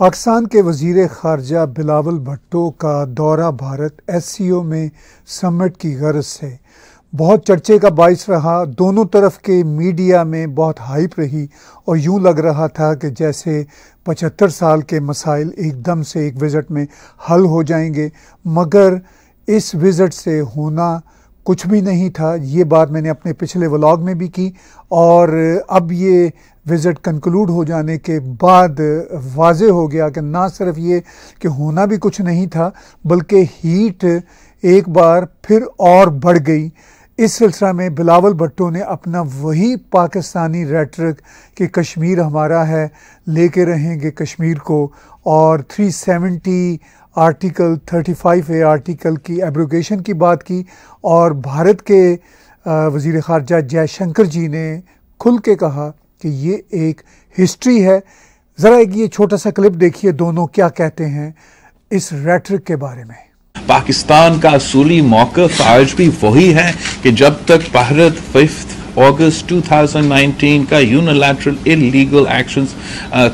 पाकिस्तान के वजीर खारजा बिलावल भट्टो का दौरा भारत एस सी ओ में समिट की गरज से बहुत चर्चे का बायस रहा दोनों तरफ के मीडिया में बहुत हाइप रही और यूं लग रहा था कि जैसे पचहत्तर साल के मसाइल एकदम से एक विज़ट में हल हो जाएंगे मगर इस विज़ट से होना कुछ भी नहीं था ये बात मैंने अपने पिछले व्लॉग में भी की और अब ये विज़िट कंक्लूड हो जाने के बाद वाज हो गया कि ना सिर्फ ये कि होना भी कुछ नहीं था बल्कि हीट एक बार फिर और बढ़ गई इस सिलसिला में बिलावल भट्टो ने अपना वही पाकिस्तानी रेटरिक कि कश्मीर हमारा है लेके रहेंगे कश्मीर को और 370 आर्टिकल 35 ए आर्टिकल की एब्रोगेशन की बात की और भारत के वज़ी ख़ारजा जयशंकर जी ने खुल के कहा कि ये एक हिस्ट्री है ज़रा एक ये छोटा सा क्लिप देखिए दोनों क्या कहते हैं इस रेटरिक के बारे में पाकिस्तान का असूली मौकफ आज भी वही है कि जब तक भारत फिफ्थ अगस्त 2019 का यूनिलैटरल इलीगल एक्शंस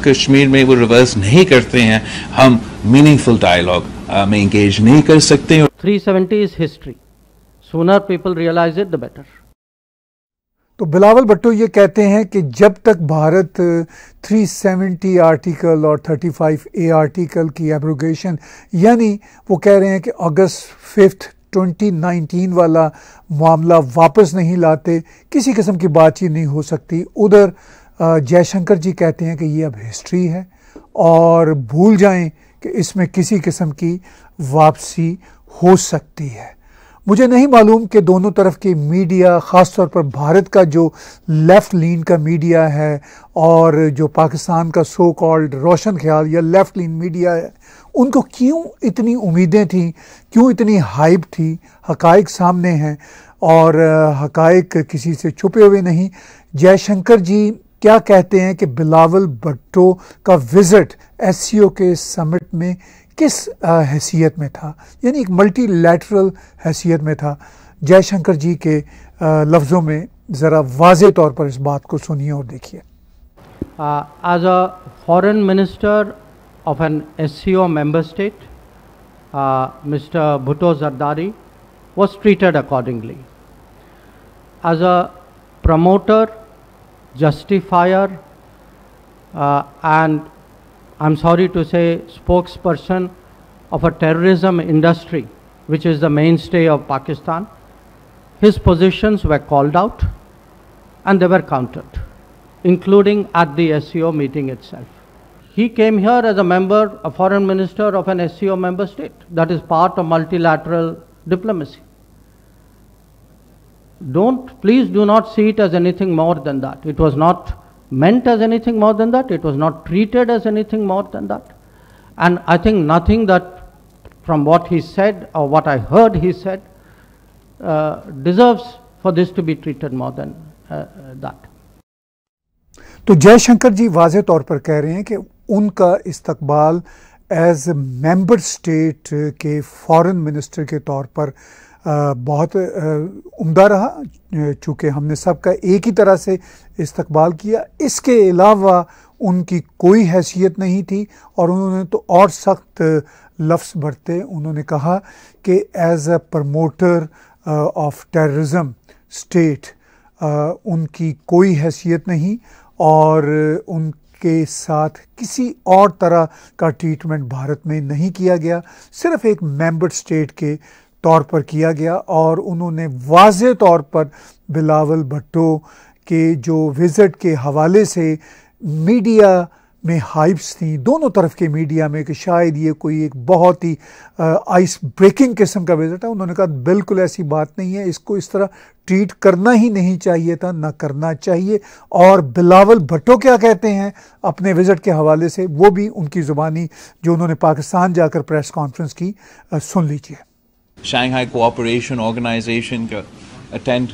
कश्मीर में वो रिवर्स नहीं करते हैं हम मीनिंगफुल डायलॉग uh, में इंगेज नहीं कर सकते हैं 370 is history sooner people realise it the better तो बिलावल भट्टो ये कहते हैं कि जब तक भारत 370 uh, आर्टिकल और 35 ए आर्टिकल की एब्रोगेशन यानी वो कह रहे हैं कि अगस्त फिफ्थ 2019 वाला मामला वापस नहीं लाते किसी किस्म की बातचीत नहीं हो सकती उधर जयशंकर जी कहते हैं कि ये अब हिस्ट्री है और भूल जाएं कि इसमें किसी किस्म की वापसी हो सकती है मुझे नहीं मालूम कि दोनों तरफ की मीडिया ख़ास तौर पर भारत का जो लेफ़्ट लीन का मीडिया है और जो पाकिस्तान का सो कॉल्ड रोशन ख्याल या लेफ़्ट लीन मीडिया है उनको क्यों इतनी उम्मीदें थी क्यों इतनी हाइप थी हकायक सामने हैं और हकायक किसी से छुपे हुए नहीं जयशंकर जी क्या कहते हैं कि बिलावल भट्टो का विज़िट एस के समिट में किस हैसियत में था यानी एक मल्टीलैटरल हैसियत में था जयशंकर जी के लफ्ज़ों में ज़रा वाज तौर पर इस बात को सुनिए और देखिए as a foreign minister of an SCO member state, uh, Mr. Bhutto Zardari, was treated accordingly. As a promoter, justifier, uh, and I'm sorry to say spokesperson of a terrorism industry, which is the mainstay of Pakistan, his positions were called out and they were countered, including at the SEO meeting itself. He came here as a member, a foreign minister of an SCO member state. That is part of multilateral diplomacy. Don't, please do not see it as anything more than that. It was not meant as anything more than that. It was not treated as anything more than that. And I think nothing that, from what he said or what I heard he said, uh, deserves for this to be treated more than uh, that. तो जयशंकर जी was तौर पर कह रहे हैं कि उनका इस्तबाल as member state के फॉरेन मिनिस्टर के तौर पर बहुत उम्दा रहा चूँकि हमने सबका एक ही तरह से इस्तबाल किया इसके अलावा उनकी कोई हैसियत नहीं थी और उन्होंने तो और सख्त लफ्स बरते उन्होंने कहा कि as a promoter of terrorism state उनकी कोई हैसियत नहीं और उन के साथ किसी और तरह का ट्रीटमेंट भारत में नहीं किया गया सिर्फ एक मेंबर स्टेट के तौर पर किया गया और उन्होंने वाज तौर पर बिलावल भट्टो के जो विज़िट के हवाले से मीडिया में हाइप्स थी दोनों तरफ के मीडिया में कि शायद ये कोई एक बहुत ही आइस ब्रेकिंग किस्म का विज़िट है उन्होंने कहा बिल्कुल ऐसी बात नहीं है इसको इस तरह ट्रीट करना ही नहीं चाहिए था ना करना चाहिए और बिलावल भट्टो क्या कहते हैं अपने विज़िट के हवाले से वो भी उनकी ज़ुबानी जो उन्होंने पाकिस्तान जाकर प्रेस कॉन्फ्रेंस की आ, सुन लीजिए शंघाई कोऑपरेशन ऑर्गेनाइजेशन का अटेंड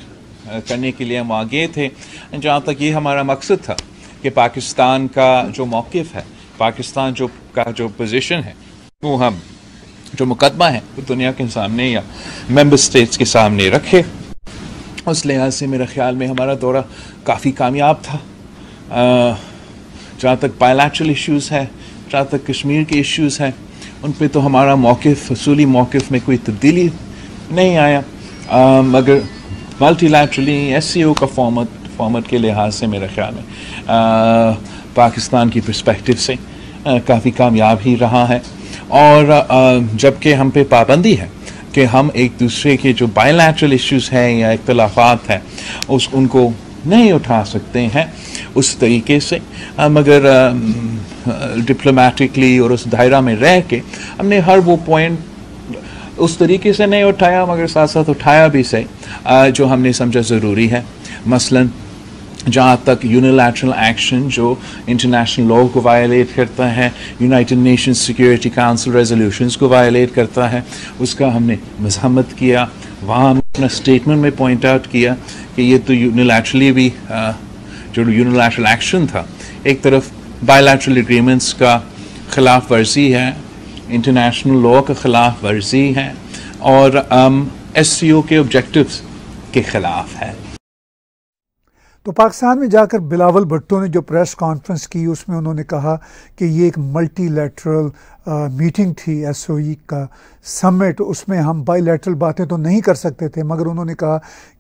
करने के लिए हम आ गए थे जहाँ तक ये हमारा मकसद था कि पाकिस्तान का जो मौक़ है पाकिस्तान जो का जो पोजिशन है वो हम जो मुकदमा है वो दुनिया के सामने या मेम्बर स्टेट्स के सामने रखे उस लिहाज से मेरे ख्याल में हमारा दौरा काफ़ी कामयाब था जहाँ तक बायलैचुरल इश्यूज़ है जहाँ तक कश्मीर के इश्यूज़ हैं उन पर तो हमारा मौक़ असूली मौक़ में कोई तब्दीली नहीं आया मगर मल्टी एस सी ओ का फॉर्मत फॉर्मेट के लिहाज से मेरा ख्याल है पाकिस्तान की परस्पेक्टिव से काफ़ी कामयाब ही रहा है और जबकि हम पे पाबंदी है कि हम एक दूसरे के जो बायोलैचुरल इश्यूज़ हैं या इख्तलाफात हैं उस उनको नहीं उठा सकते हैं उस तरीके से आ, मगर डिप्लोमेटिकली और उस दायरा में रह के हमने हर वो पॉइंट उस तरीके से नहीं उठाया मगर साथ साथ उठाया भी सही जो हमने समझा ज़रूरी है मसलन जहाँ तक यूनिलैटरल एक्शन जो इंटरनेशनल लॉ को वायलेट करता है united nation security council resolutions को वायलेट करता है उसका हमने मजम्मत किया वहाँ हमने अपना स्टेटमेंट में पॉइंट आउट किया कि ये तो यूनिलैटरली भी आ, जो यूनिलैटरल एक्शन था एक तरफ बायोलैटरल एग्रीमेंट्स का खिलाफ वर्जी है इंटरनेशनल लॉ का खिलाफ वर्जी है और एस um, के ऑब्जेक्टिव के ख़िलाफ़ है तो पाकिस्तान में जाकर बिलावल भट्टो ने जो प्रेस कॉन्फ्रेंस की उसमें उन्होंने कहा कि ये एक मल्टीलेटरल मीटिंग थी एस e का समिट उसमें हम बाईलेटरल बातें तो नहीं कर सकते थे मगर उन्होंने कहा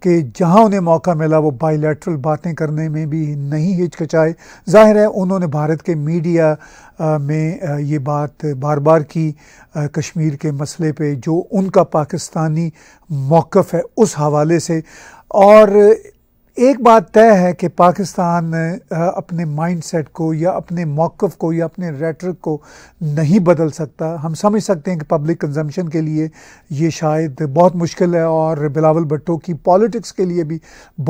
कि जहां उन्हें मौका मिला वो बाईलेटरल बातें करने में भी नहीं हिचकचाए जाहिर है उन्होंने भारत के मीडिया में ये बात बार बार की कश्मीर के मसले पर जो उनका पाकिस्तानी मौक़ है उस हवाले से और एक बात तय है कि पाकिस्तान अपने माइंडसेट को या अपने मौक़ को या अपने रेटर को नहीं बदल सकता हम समझ सकते हैं कि पब्लिक कंजम्पशन के लिए ये शायद बहुत मुश्किल है और बिलावल भट्टो की पॉलिटिक्स के लिए भी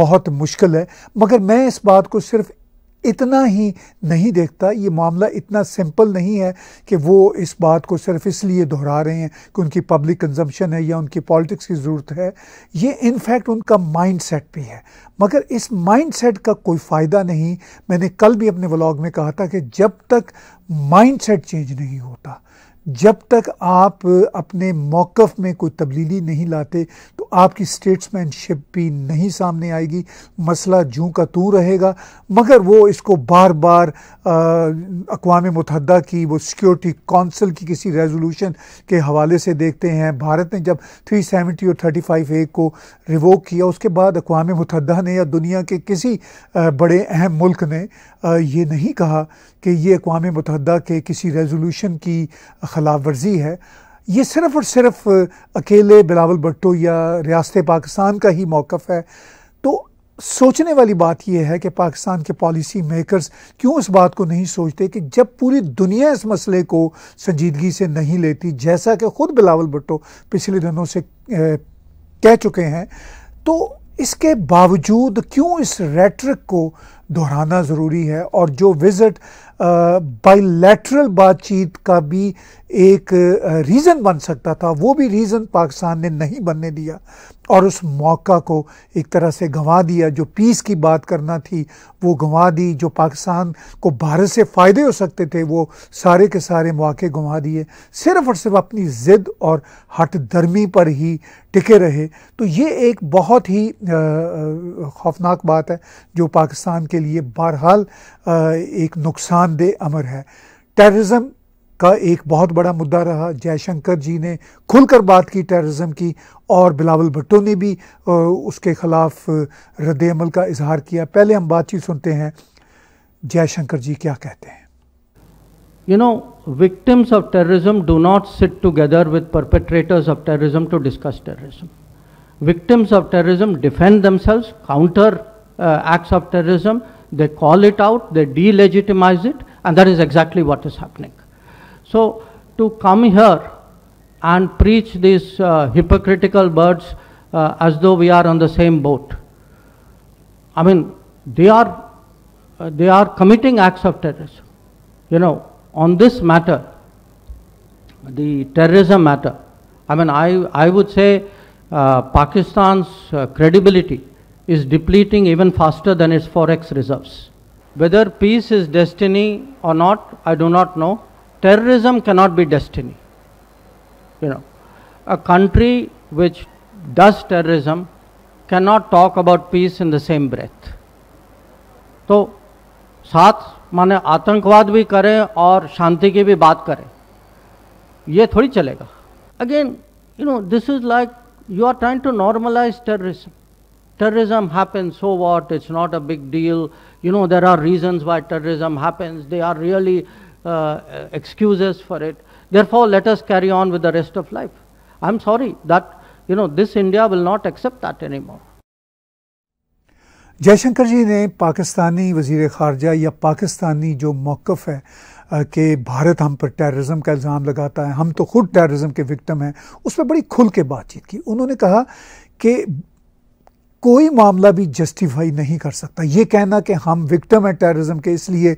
बहुत मुश्किल है मगर मैं इस बात को सिर्फ इतना ही नहीं देखता ये मामला इतना सिंपल नहीं है कि वो इस बात को सिर्फ इसलिए दोहरा रहे हैं कि उनकी पब्लिक कंजम्पशन है या उनकी पॉलिटिक्स की ज़रूरत है ये इनफैक्ट उनका माइंड सेट भी है मगर इस माइंड सेट का कोई फ़ायदा नहीं मैंने कल भी अपने व्लॉग में कहा था कि जब तक माइंड सेट चेंज नहीं होता जब तक आप अपने मौक़ में कोई तब्दीली नहीं लाते तो आपकी स्टेट्समैनशिप भी नहीं सामने आएगी मसला जूँ का तू रहेगा मगर वो इसको बार बार अकवा मतहदा की वो सिक्योरिटी कौंसिल की किसी रेजोल्यूशन के हवाले से देखते हैं भारत ने जब 370 और 35 ए को रिवोक किया उसके बाद अकवा मतहदा ने या दुनिया के किसी बड़े अहम मुल्क ने ये नहीं कहा कि ये अकवा मतहदा के किसी रेजोल्यूशन की खिलाफ वर्जी है ये सिर्फ और सिर्फ अकेले बिलावल भट्टो या रियासत पाकिस्तान का ही मौक़ है तो सोचने वाली बात यह है कि पाकिस्तान के पॉलिसी मेकर्स क्यों इस बात को नहीं सोचते कि जब पूरी दुनिया इस मसले को संजीदगी से नहीं लेती जैसा कि ख़ुद बिलावल भट्टो पिछले दिनों से कह चुके हैं तो इसके बावजूद क्यों इस रेटरिक को दोहराना ज़रूरी है और जो विज़िट बाइलेटरल बातचीत का भी एक रीज़न बन सकता था वो भी रीज़न पाकिस्तान ने नहीं बनने दिया और उस मौका को एक तरह से गंवा दिया जो पीस की बात करना थी वो गंवा दी जो पाकिस्तान को भारत से फ़ायदे हो सकते थे वो सारे के सारे मौके गंवा दिए सिर्फ और सिर्फ अपनी ज़िद और हट दर्मी पर ही टिके रहे तो ये एक बहुत ही खौफनाक बात है जो पाकिस्तान के लिए बहरहाल एक नुकसानदेह अमर है टेर्रिज़म का एक बहुत बड़ा मुद्दा रहा जयशंकर जी ने खुलकर बात की टेररिज्म की और बिलावल भुट्टो ने भी उसके खिलाफ रद्दमल का इजहार किया पहले हम बातचीत सुनते हैं जयशंकर जी क्या कहते हैं you you know know, victims of terrorism do not sit together with perpetrators of terrorism to discuss terrorism. Victims of terrorism defend themselves, counter uh, acts of terrorism, they call it out, they delegitimize it, and that is exactly what is happening. So, to come here and preach these uh, hypocritical words uh, as though we are on the same boat, I mean, they are, uh, they are committing acts of terrorism. You know, on this matter, the terrorism matter, I mean, I, I would say uh, Pakistan's uh, credibility is depleting even faster than its forex reserves. Whether peace is destiny or not, I do not know. Terrorism cannot be destiny. You know, a country which does terrorism cannot talk about peace in the same breath. So, माने आतंकवाद भी करें और शांति की भी बात करें ये थोड़ी चलेगा again you know this is like you are trying to normalise terrorism terrorism happen so what it's not a big deal you know there are reasons why terrorism happens they are really excuses for it therefore let's carry on with the rest of life I am sorry that you know this India will not accept that any more Jaishankar ji ने पाकिस्तानी वजीर खारजा या पाकिस्तानी जो मौक़ है कि भारत हम पर terrorism का इल्ज़ाम लगाता है हम तो खुद टेररिज्म के विक्टम हैं उस पर बड़ी खुल के बातचीत की उन्होंने कहा कि कोई मामला भी जस्टिफाई नहीं कर सकता ये कहना कि हम विक्टम है टेररिज्म के इसलिए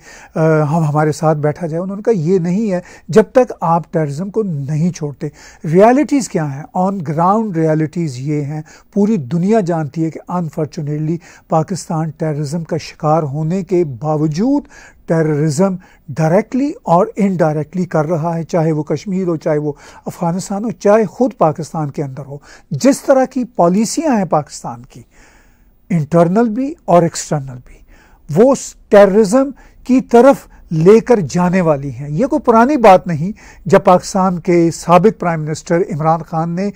हम हमारे साथ बैठा जाए उन्होंने कहा ये नहीं है जब तक आप टेररिज्म को नहीं छोड़ते रियलिटीज़ क्या हैं ऑन ग्राउंड रियलिटीज़ ये हैं पूरी दुनिया जानती है कि अनफॉर्चुनेटली पाकिस्तान टेररिज्म का शिकार होने के बावजूद टेररिज्म डायरेक्टली और इनडायरेक्टली कर रहा है चाहे वो कश्मीर हो चाहे वो अफगानिस्तान हो चाहे खुद पाकिस्तान के अंदर हो जिस तरह की पॉलिसियां हैं पाकिस्तान की इंटरनल भी और एक्सटर्नल भी वो टेररिज्म की तरफ लेकर जाने वाली हैं ये कोई पुरानी बात नहीं जब पाकिस्तान के सबक प्राइम मिनिस्टर इमरान खान ने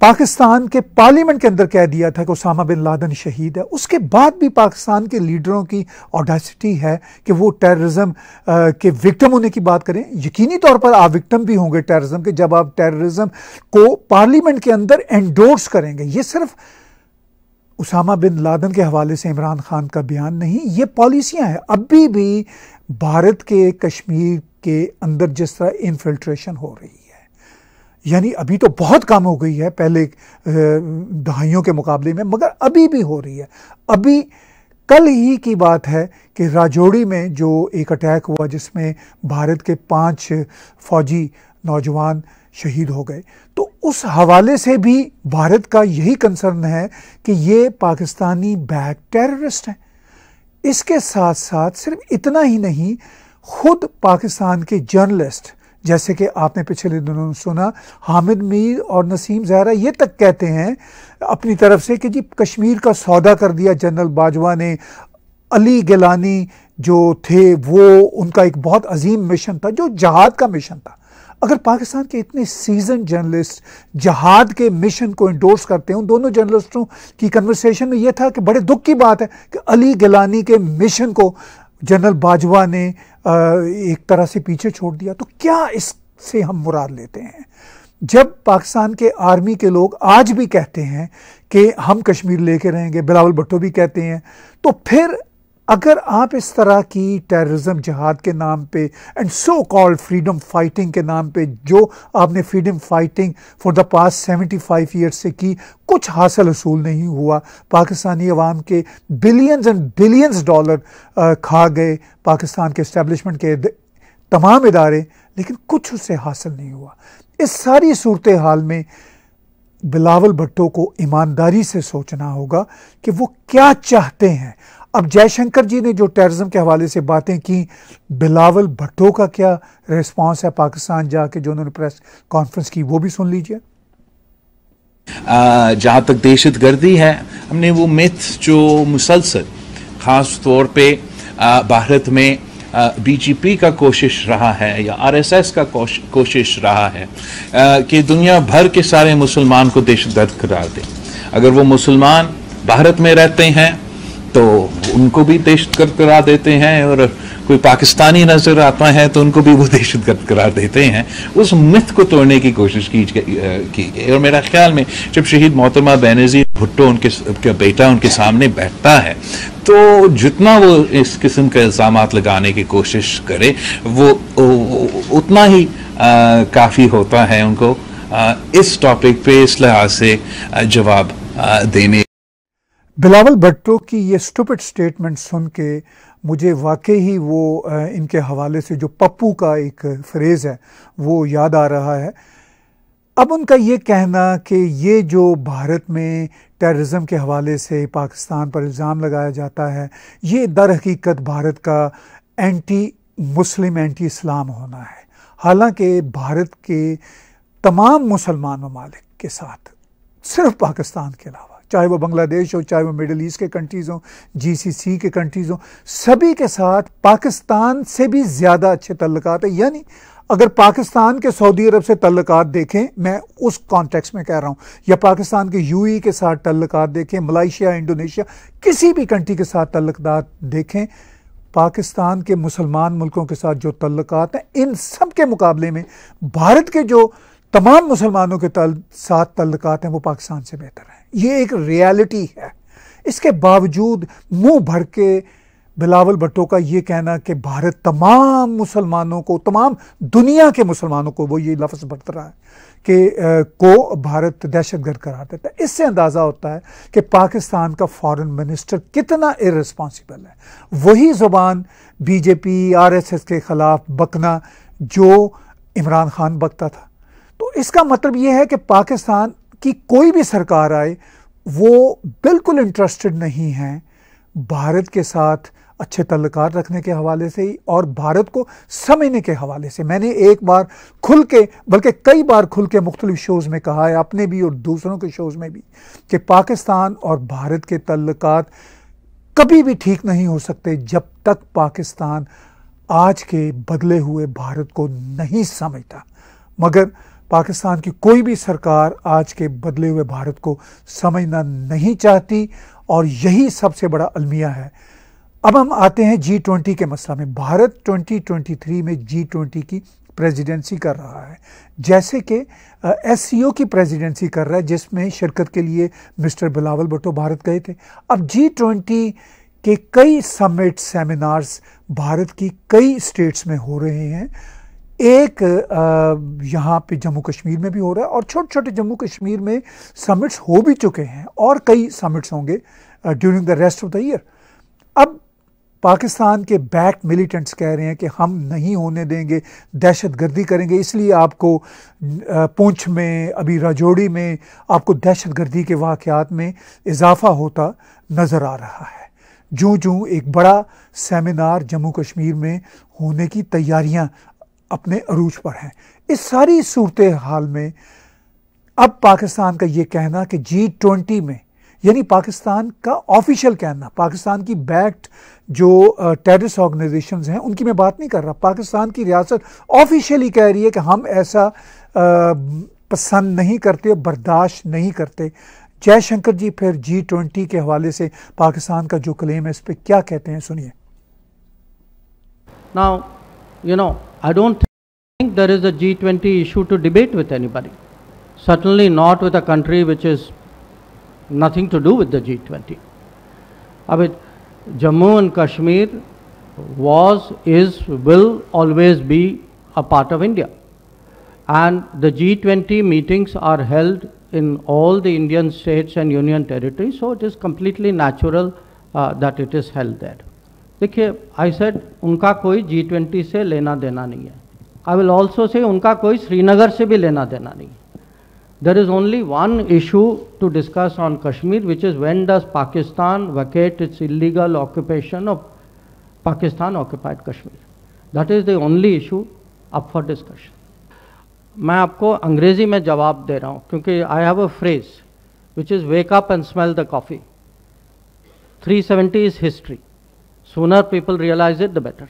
पाकिस्तान के पार्लियामेंट के अंदर कह दिया था कि उसामा बिन लादन शहीद है उसके बाद भी पाकिस्तान के लीडरों की ऑडासिटी है कि वो टेररिज्म के विक्टम होने की बात करें यकीनी तौर पर आप विक्टम भी होंगे टेररिज्म के जब आप टेररिज्म को पार्लियामेंट के अंदर एंडोर्स करेंगे ये सिर्फ उसामा बिन लादन के हवाले से इमरान खान का बयान नहीं ये पॉलिसियाँ हैं अभी भी भारत के कश्मीर के अंदर जिस तरह इन्फिल्ट्रेशन हो रही है यानी अभी तो बहुत कम हो गई है पहले दहाइयों के मुकाबले में मगर अभी भी हो रही है अभी कल ही की बात है कि राजौड़ी में जो एक अटैक हुआ जिसमें भारत के पांच फौजी नौजवान शहीद हो गए तो उस हवाले से भी भारत का यही कंसर्न है कि ये पाकिस्तानी बैक टेररिस्ट हैं इसके साथ साथ सिर्फ इतना ही नहीं खुद पाकिस्तान के जर्नलिस्ट जैसे कि आपने पिछले दिनों सुना हामिद मीर और नसीम जहरा ये तक कहते हैं अपनी तरफ से कि जी कश्मीर का सौदा कर दिया जनरल बाजवा ने अली गिलानी जो थे वो उनका एक बहुत अजीम मिशन था जो जहाद का मिशन था अगर पाकिस्तान के इतने सीजन जर्नलिस्ट जहाद के मिशन को इंडोर्स करते हैं उन दोनों जर्नलिस्टों की कन्वर्सेशन में यह था कि बड़े दुख की बात है कि अली गिलानी के मिशन को जनरल बाजवा ने एक तरह से पीछे छोड़ दिया तो क्या इससे हम मुराद लेते हैं जब पाकिस्तान के आर्मी के लोग आज भी कहते हैं कि हम कश्मीर लेके रहेंगे बिलावल भट्टो भी कहते हैं तो फिर अगर आप इस तरह की टेररिज्म जहाद के नाम पे and so called freedom fighting के नाम पे जो आपने freedom fighting for the past 75 years से की कुछ हासिल असूल नहीं हुआ पाकिस्तानी अवाम के बिलियंस एंड बिलियंस डॉलर खा गए पाकिस्तान के इस्टेबलिशमेंट के तमाम इदारे लेकिन कुछ उससे हासिल नहीं हुआ इस सारी सूरत हाल में बिलावल भट्टो को ईमानदारी से सोचना होगा कि वो क्या चाहते हैं अब जयशंकर जी ने जो टेररिज्म के हवाले से बातें की बिलावल भट्टो का क्या रिस्पांस है पाकिस्तान जाके जो उन्होंने प्रेस कॉन्फ्रेंस की वो भी सुन लीजिए जहाँ तक दहशत गर्दी है हमने वो मिथ जो मुसलसल ख़ास तौर पे भारत में बीजेपी का कोशिश रहा है या आरएसएस का कोश, कोशिश रहा है आ, कि दुनिया भर के सारे मुसलमान को दहशत गर्द करार दें अगर वो मुसलमान भारत में रहते हैं तो उनको भी दहशत गर्द करा देते हैं और कोई पाकिस्तानी नजर आता है तो उनको भी वो दहशत गर्द करार देते हैं उस मिथ को तोड़ने की कोशिश की गई और मेरा ख्याल में जब शहीद मोहतरमा बनर्जी भुट्टो उनके उनका बेटा उनके सामने बैठता है तो जितना वो इस किस्म के इल्ज़ाम लगाने की कोशिश करे वो उतना ही काफ़ी होता है उनको इस टॉपिक पे इस लिहाज से जवाब देने बिलावल भट्टो की ये स्टूपिड स्टेटमेंट सुन के मुझे वाकई ही वो इनके हवाले से जो पप्पू का एक फ्रेज़ है वो याद आ रहा है अब उनका ये कहना कि ये जो भारत में टेररिज्म के हवाले से पाकिस्तान पर इल्ज़ाम लगाया जाता है ये दर हकीकत भारत का एंटी मुस्लिम एंटी इस्लाम होना है हालांकि भारत के तमाम मुसलमान ममालिक के साथ सिर्फ पाकिस्तान के अलावा चाहे वो बांग्लादेश हो चाहे वो मिडल ईस्ट के कंट्रीज़ हों जीसीसी के कंट्रीज़ हों सभी के साथ पाकिस्तान से भी ज़्यादा अच्छे तल्लक है यानी अगर पाकिस्तान के सऊदी अरब से तल्लक देखें मैं उस कॉन्टेक्स्ट में कह रहा हूँ या पाकिस्तान के ई e के साथ तल्लक देखें मलाइशिया इंडोनेशिया किसी भी कंट्री के साथ तल्लक देखें पाकिस्तान के मुसलमान मुल्कों के साथ जो तल्लक हैं इन सब के मुकाबले में भारत के जो तमाम मुसलमानों के तल, साथ तल्लक हैं वो पाकिस्तान से बेहतर हैं ये एक रियलिटी है इसके बावजूद मुंह भर के बिलावल भट्टो का ये कहना कि भारत तमाम मुसलमानों को तमाम दुनिया के मुसलमानों को वो ये लफ्ज़ बरत रहा है कि को भारत दहशत गर्द करार देता है इससे अंदाज़ा होता है कि पाकिस्तान का फॉरेन मिनिस्टर कितना इरेस्पॉन्सिबल है वही ज़ुबान बीजेपी आरएसएस के ख़िलाफ़ बकना जो इमरान खान बकता था तो इसका मतलब ये है कि पाकिस्तान की कोई भी सरकार आए वो बिल्कुल इंटरेस्टेड नहीं है भारत के साथ अच्छे तल्लक रखने के हवाले से ही और भारत को समझने के हवाले से मैंने एक बार खुल के बल्कि कई बार खुल के मुख्तलिफ शोज़ में कहा है अपने भी और दूसरों के शोज़ में भी कि पाकिस्तान और भारत के तल्लक कभी भी ठीक नहीं हो सकते जब तक पाकिस्तान आज के बदले हुए भारत को नहीं समझता मगर पाकिस्तान की कोई भी सरकार आज के बदले हुए भारत को समझना नहीं चाहती और यही सबसे बड़ा अलमिया है अब हम आते हैं जी ट्वेंटी के मसला में भारत 2023 में जी ट्वेंटी की प्रेसिडेंसी कर रहा है जैसे कि एस सी ओ की प्रेसिडेंसी कर रहा है जिसमें शिरकत के लिए मिस्टर बिलावल भुट्टो भारत गए थे अब जी ट्वेंटी के कई समिट सेमिनार्स भारत की कई स्टेट्स में हो रहे हैं एक यहाँ पे जम्मू कश्मीर में भी हो रहा है और छोटे छोटे जम्मू कश्मीर में समिट्स हो भी चुके हैं और कई समिट्स होंगे during the rest of the year अब पाकिस्तान के बैक मिलिटेंट्स कह रहे हैं कि हम नहीं होने देंगे दहशत गर्दी करेंगे इसलिए आपको पूंछ में अभी राजौड़ी में आपको दहशत गर्दी के वाक़ात में इजाफा होता नज़र आ रहा है जो जो एक बड़ा सेमिनार जम्मू कश्मीर में होने की तैयारियां अपने अरूज पर हैं इस सारी सूरत हाल में अब पाकिस्तान का ये कहना कि जी ट्वेंटी में यानी पाकिस्तान का ऑफिशियल कहना पाकिस्तान की बैक्ड जो टेरिस ऑर्गेनाइजेशन हैं उनकी मैं बात नहीं कर रहा पाकिस्तान की रियासत ऑफिशियली कह रही है कि हम ऐसा आ, पसंद नहीं करते बर्दाश्त नहीं करते जयशंकर जी फिर जी ट्वेंटी के हवाले से पाकिस्तान का जो क्लेम है इस पर क्या कहते हैं सुनिए now you know I don't think there is a G20 issue to debate with anybody. Certainly not with a country which is nothing to do with the G20. I mean, Jammu and Kashmir was, is, will always be a part of India. And the G20 meetings are held in all the Indian states and union territories, so it is completely natural uh, that it is held there. देखिए I said उनका कोई G twenty से लेना देना नहीं है I will also say उनका कोई श्रीनगर से भी लेना देना नहीं है there is only one issue to discuss on Kashmir which is when does Pakistan vacate its illegal occupation of Pakistan occupied Kashmir that is the only issue up for discussion मैं आपको अंग्रेज़ी में जवाब दे रहा हूँ क्योंकि I have a phrase which is wake up and smell the coffee 370 is history sooner people realise it the better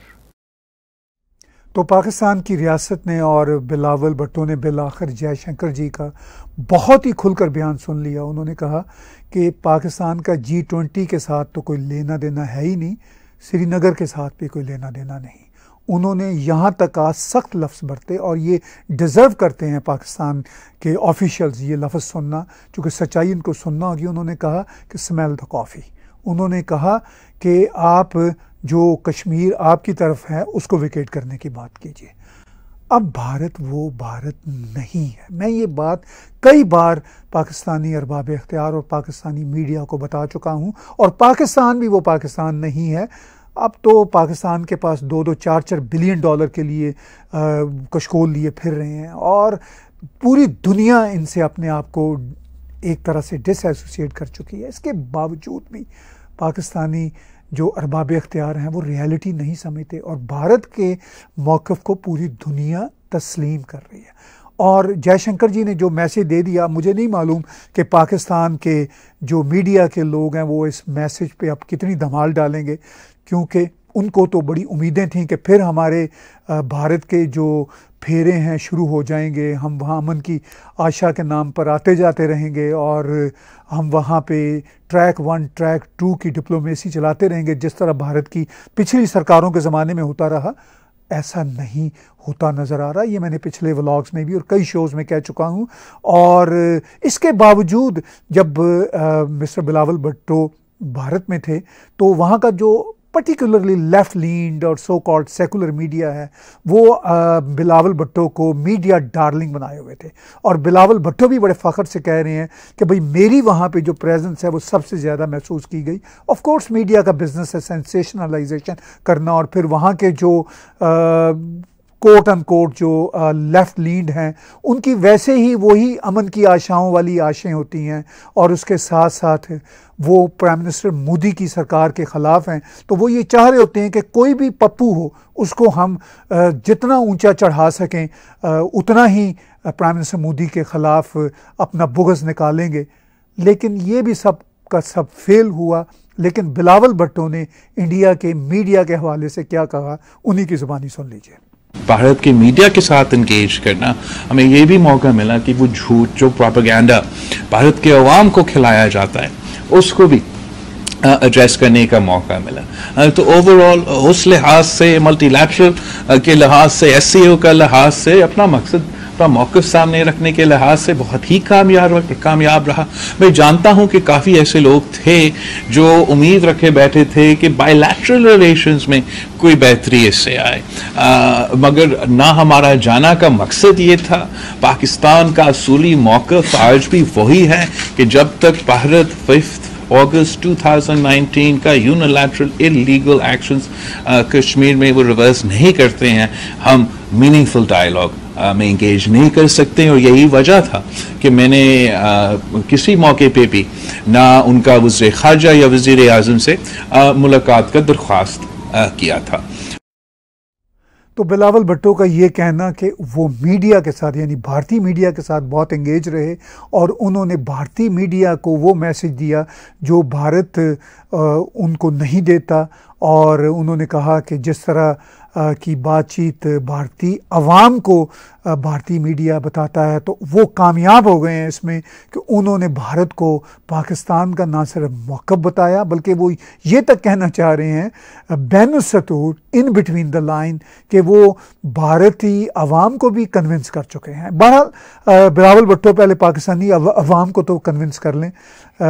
तो पाकिस्तान की रियासत ने और बिलावल भट्टो ने बिल आखिर जयशंकर जी का बहुत ही खुलकर बयान सुन लिया उन्होंने कहा कि पाकिस्तान का जी ट्वेंटी के साथ तो कोई लेना देना है ही नहीं श्रीनगर के साथ भी कोई लेना देना नहीं उन्होंने यहाँ तक आज सख्त लफ्ज़ बरते और ये डिज़र्व करते हैं पाकिस्तान के ऑफिशल्स ये लफ्ज़ सुनना चूँकि सच्चाई इनको सुनना होगी उन्होंने कहा कि स्मेल द कॉफ़ी उन्होंने कहा कि आप जो कश्मीर आपकी तरफ है उसको विकेट करने की बात कीजिए अब भारत वो भारत नहीं है मैं ये बात कई बार पाकिस्तानी अरबाब इख्तियार और पाकिस्तानी मीडिया को बता चुका हूँ और पाकिस्तान भी वो पाकिस्तान नहीं है अब तो पाकिस्तान के पास दो दो चार चार बिलियन डॉलर के लिए कशकोल लिए फिर रहे हैं और पूरी दुनिया इनसे अपने आप को एक तरह से डिसएसोसिएट कर चुकी है इसके बावजूद भी पाकिस्तानी जो अरबाब अख्तियार हैं वो रियलिटी नहीं समझते और भारत के मौक़ को पूरी दुनिया तस्लीम कर रही है और जयशंकर जी ने जो मैसेज दे दिया मुझे नहीं मालूम कि पाकिस्तान के जो मीडिया के लोग हैं वो इस मैसेज पे अब कितनी धमाल डालेंगे क्योंकि उनको तो बड़ी उम्मीदें थीं कि फिर हमारे भारत के जो फेरे हैं शुरू हो जाएंगे हम वहाँ अमन की आशा के नाम पर आते जाते रहेंगे और हम वहाँ पे ट्रैक वन ट्रैक टू की डिप्लोमेसी चलाते रहेंगे जिस तरह भारत की पिछली सरकारों के ज़माने में होता रहा ऐसा नहीं होता नज़र आ रहा ये मैंने पिछले व्लॉग्स में भी और कई शोज़ में कह चुका हूँ और इसके बावजूद जब मिस्टर बिलावल भट्टो भारत में थे तो वहाँ का जो पर्टिकुलरली लेफ्ट लीड और सो कॉल्ड सेकुलर मीडिया है वो बिलावल भट्टो को मीडिया डार्लिंग बनाए हुए थे और बिलावल भट्टो भी बड़े फ़ख्र से कह रहे हैं कि भाई मेरी वहाँ पे जो प्रेजेंस है वो सबसे ज़्यादा महसूस की गई ऑफ कोर्स मीडिया का बिज़नेस है सेंसेशनलाइजेशन करना और फिर वहाँ के जो आ, कोट अन कोट जो लेफ़्ट लीड हैं उनकी वैसे ही वही अमन की आशाओं वाली आशें होती हैं और उसके साथ साथ वो प्राइम मिनिस्टर मोदी की सरकार के ख़िलाफ़ हैं तो वो ये चाह रहे होते हैं कि कोई भी पप्पू हो उसको हम जितना ऊंचा चढ़ा सकें उतना ही प्राइम मिनिस्टर मोदी के ख़िलाफ़ अपना बुगज़ निकालेंगे लेकिन ये भी सब का सब फेल हुआ लेकिन बिलावल भट्टो ने इंडिया के मीडिया के हवाले से क्या कहा उन्हीं की ज़ुबानी सुन लीजिए भारत के मीडिया के साथ इंगेज करना हमें ये भी मौका मिला कि वो झूठ जो प्रोपागेंडा भारत के अवाम को खिलाया जाता है उसको भी एड्रेस करने का मौका मिला तो ओवरऑल उस लिहाज से मल्टीलैटरल के लिहाज से एस का लिहाज से अपना मकसद अपना मौक़ सामने रखने के लिहाज से बहुत ही कामयाब कामयाब रहा मैं जानता हूँ कि काफ़ी ऐसे लोग थे जो उम्मीद रखे बैठे थे कि बायलैटरल रिलेशंस में कोई बेहतरी इससे आए आ, मगर ना हमारा जाना का मकसद ये था पाकिस्तान का असूली मौक़ आज भी वही है कि जब तक भारत फिफ्थ अगस्त 2019 का यूनिलैटरल इलीगल एक्शंस कश्मीर में वो रिवर्स नहीं करते हैं हम मीनिंगफुल डायलॉग uh, में इंगेज नहीं कर सकते और यही वजह था कि मैंने आ, uh, किसी मौके पे भी ना उनका वजी खारजा या वजीर अजम से आ, uh, मुलाकात का दरख्वास्त किया था तो बिलावल भट्टो का ये कहना कि वो मीडिया के साथ यानी भारतीय मीडिया के साथ बहुत इंगेज रहे और उन्होंने भारतीय मीडिया को वो मैसेज दिया जो भारत उनको नहीं देता और उन्होंने कहा कि जिस तरह की बातचीत भारतीय अवाम को भारतीय मीडिया बताता है तो वो कामयाब हो गए हैं इसमें कि उन्होंने भारत को पाकिस्तान का ना सिर्फ मौकब बताया बल्कि वो ये तक कहना चाह रहे हैं बैन सतूर इन बिटवीन द लाइन कि वो भारतीय अवाम को भी कन्विंस कर चुके हैं बहरहाल बिलावल भट्टो पहले पाकिस्तानी अवाम को तो कन्विंस कर लें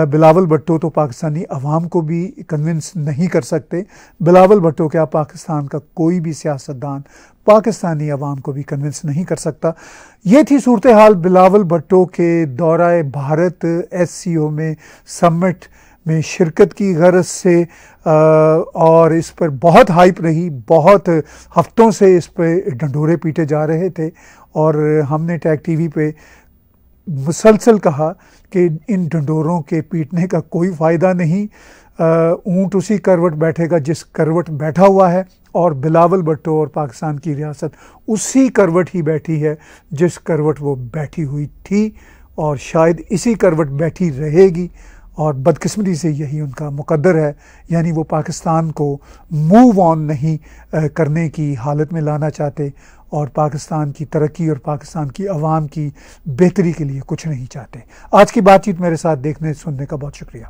बिलावल भट्टो तो पाकिस्तानी अवाम को भी कन्विंस नहीं कर सकते बिलावल भट्टो क्या पाकिस्तान का कोई भी भी सियासतदान पाकिस्तानी अवाम को भी कन्विंस नहीं कर सकता ये थी सूरत हाल बिलावल भट्टो के दौरा भारत एस सी ओ में सम्मिट में शिरकत की गरज से आ, और इस पर बहुत हाइप रही बहुत हफ्तों से इस पर डंडोरे पीटे जा रहे थे और हमने टैग टी वी पर मुसलसल कहा कि इन डंडोरों के पीटने का कोई फ़ायदा नहीं ऊँट उसी करवट बैठेगा जिस करवट बैठा हुआ है और बिलावल भट्टो और पाकिस्तान की रियासत उसी करवट ही बैठी है जिस करवट वो बैठी हुई थी और शायद इसी करवट बैठी रहेगी और बदकिस्मती से यही उनका मुकद्दर है यानी वो पाकिस्तान को मूव ऑन नहीं करने की हालत में लाना चाहते और पाकिस्तान की तरक्की और पाकिस्तान की आवाम की बेहतरी के लिए कुछ नहीं चाहते आज की बातचीत मेरे साथ देखने सुनने का बहुत शुक्रिया